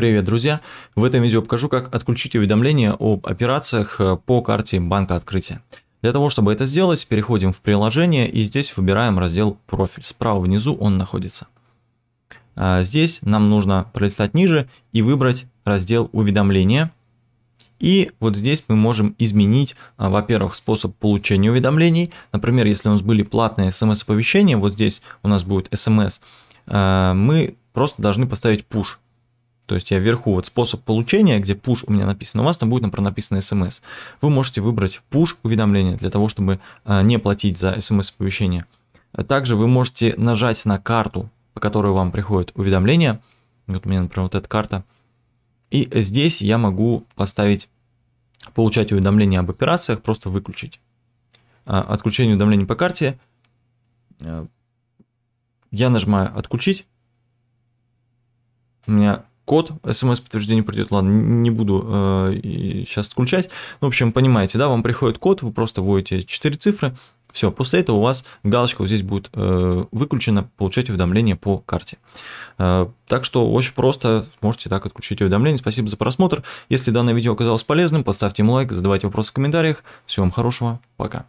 Привет, друзья! В этом видео покажу, как отключить уведомления об операциях э, по карте банка открытия. Для того, чтобы это сделать, переходим в приложение и здесь выбираем раздел «Профиль». Справа внизу он находится. А, здесь нам нужно пролистать ниже и выбрать раздел «Уведомления». И вот здесь мы можем изменить, а, во-первых, способ получения уведомлений. Например, если у нас были платные смс-оповещения, вот здесь у нас будет смс, а, мы просто должны поставить push то есть я вверху вот способ получения, где push у меня написано, у вас там будет, например, написано SMS. Эм вы можете выбрать push уведомление для того, чтобы а, не платить за sms эм оповещение Также вы можете нажать на карту, по которой вам приходит уведомление. Вот у меня, например, вот эта карта. И здесь я могу поставить «Получать уведомления об операциях», просто выключить. А, отключение уведомлений по карте. А, я нажимаю «Отключить». У меня код смс-подтверждения придет. Ладно, не буду э, сейчас отключать. Ну, в общем, понимаете, да, вам приходит код, вы просто вводите 4 цифры, все, после этого у вас галочка вот здесь будет э, выключена, получать уведомление по карте. Э, так что очень просто можете так отключить уведомление. Спасибо за просмотр. Если данное видео оказалось полезным, поставьте ему лайк, задавайте вопросы в комментариях. Всего вам хорошего, пока.